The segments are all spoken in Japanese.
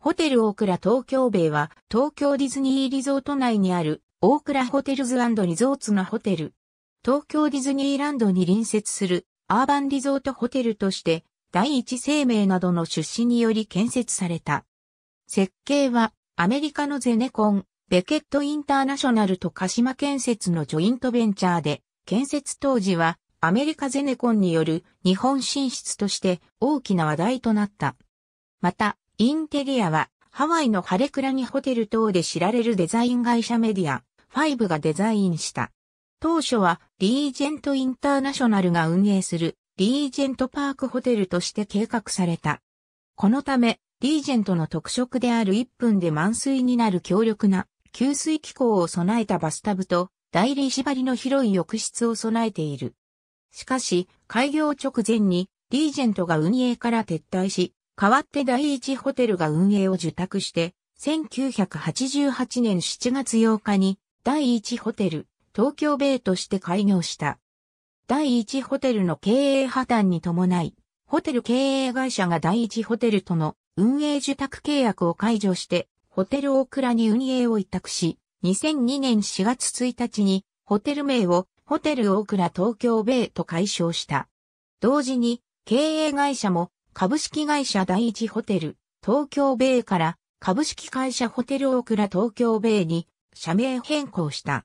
ホテルオークラ東京米は東京ディズニーリゾート内にあるオークラホテルズリゾーツのホテル。東京ディズニーランドに隣接するアーバンリゾートホテルとして第一生命などの出資により建設された。設計はアメリカのゼネコン、ベケットインターナショナルと鹿島建設のジョイントベンチャーで、建設当時はアメリカゼネコンによる日本進出として大きな話題となった。また、インテリアは、ハワイのハレクラニホテル等で知られるデザイン会社メディア、5がデザインした。当初は、リージェントインターナショナルが運営する、リージェントパークホテルとして計画された。このため、リージェントの特色である1分で満水になる強力な、給水機構を備えたバスタブと、大理石張りの広い浴室を備えている。しかし、開業直前に、リージェントが運営から撤退し、代わって第一ホテルが運営を受託して、1988年7月8日に第一ホテル東京ベイとして開業した。第一ホテルの経営破綻に伴い、ホテル経営会社が第一ホテルとの運営受託契約を解除して、ホテルオークラに運営を委託し、2002年4月1日にホテル名をホテルオークラ東京ベイと解消した。同時に経営会社も株式会社第一ホテル、東京ベイから株式会社ホテルオークラ東京ベイに社名変更した。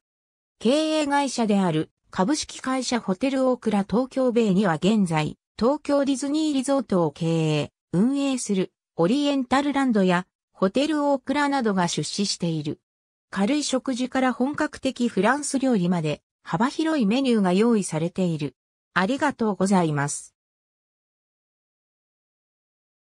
経営会社である株式会社ホテルオークラ東京ベイには現在、東京ディズニーリゾートを経営、運営するオリエンタルランドやホテルオークラなどが出資している。軽い食事から本格的フランス料理まで幅広いメニューが用意されている。ありがとうございます。